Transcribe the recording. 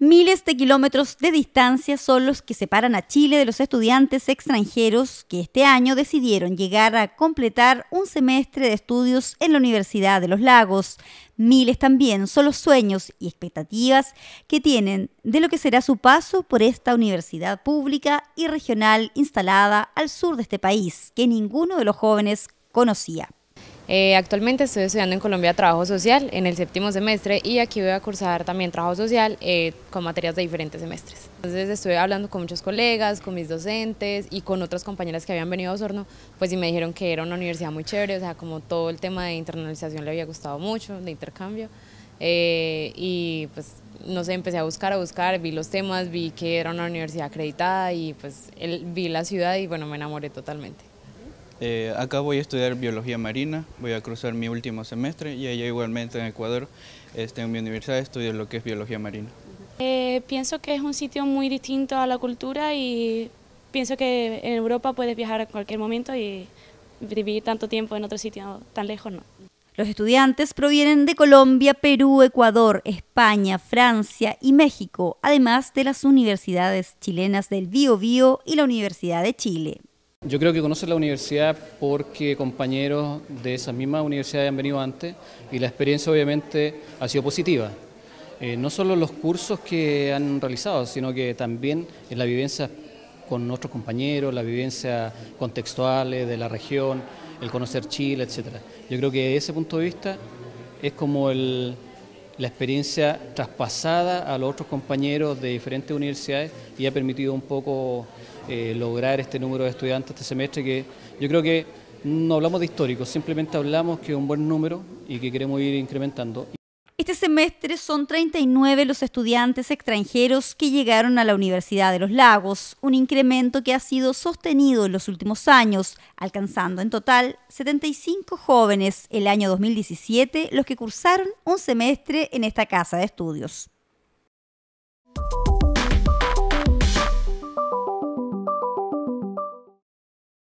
Miles de kilómetros de distancia son los que separan a Chile de los estudiantes extranjeros que este año decidieron llegar a completar un semestre de estudios en la Universidad de los Lagos. Miles también son los sueños y expectativas que tienen de lo que será su paso por esta universidad pública y regional instalada al sur de este país, que ninguno de los jóvenes conocía. Eh, actualmente estoy estudiando en Colombia Trabajo Social en el séptimo semestre y aquí voy a cursar también Trabajo Social eh, con materias de diferentes semestres. Entonces estuve hablando con muchos colegas, con mis docentes y con otras compañeras que habían venido a Osorno, pues y me dijeron que era una universidad muy chévere, o sea, como todo el tema de internalización le había gustado mucho, de intercambio. Eh, y pues no sé, empecé a buscar, a buscar, vi los temas, vi que era una universidad acreditada y pues vi la ciudad y bueno, me enamoré totalmente. Eh, acá voy a estudiar biología marina, voy a cruzar mi último semestre y allá igualmente en Ecuador, este, en mi universidad estudio lo que es biología marina. Eh, pienso que es un sitio muy distinto a la cultura y pienso que en Europa puedes viajar a cualquier momento y vivir tanto tiempo en otro sitio tan lejos no. Los estudiantes provienen de Colombia, Perú, Ecuador, España, Francia y México, además de las universidades chilenas del Bio y la Universidad de Chile. Yo creo que conocen la universidad porque compañeros de esas mismas universidades han venido antes y la experiencia obviamente ha sido positiva. Eh, no solo los cursos que han realizado, sino que también en la vivencia con nuestros compañeros, la vivencia contextual de la región, el conocer Chile, etc. Yo creo que desde ese punto de vista es como el, la experiencia traspasada a los otros compañeros de diferentes universidades y ha permitido un poco eh, lograr este número de estudiantes este semestre que yo creo que no hablamos de histórico, simplemente hablamos que es un buen número y que queremos ir incrementando. Este semestre son 39 los estudiantes extranjeros que llegaron a la Universidad de los Lagos, un incremento que ha sido sostenido en los últimos años, alcanzando en total 75 jóvenes el año 2017 los que cursaron un semestre en esta casa de estudios.